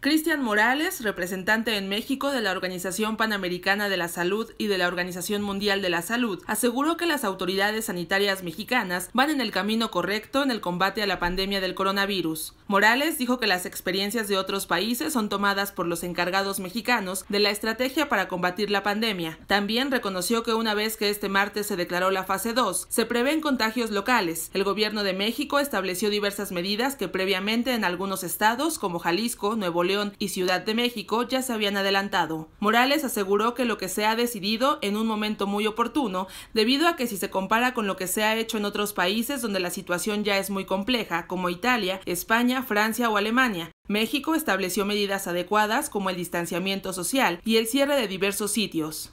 Cristian Morales, representante en México de la Organización Panamericana de la Salud y de la Organización Mundial de la Salud, aseguró que las autoridades sanitarias mexicanas van en el camino correcto en el combate a la pandemia del coronavirus. Morales dijo que las experiencias de otros países son tomadas por los encargados mexicanos de la estrategia para combatir la pandemia. También reconoció que una vez que este martes se declaró la fase 2, se prevén contagios locales. El gobierno de México estableció diversas medidas que previamente en algunos estados como Jalisco, Nuevo León y Ciudad de México ya se habían adelantado. Morales aseguró que lo que se ha decidido en un momento muy oportuno, debido a que si se compara con lo que se ha hecho en otros países donde la situación ya es muy compleja, como Italia, España, Francia o Alemania. México estableció medidas adecuadas como el distanciamiento social y el cierre de diversos sitios.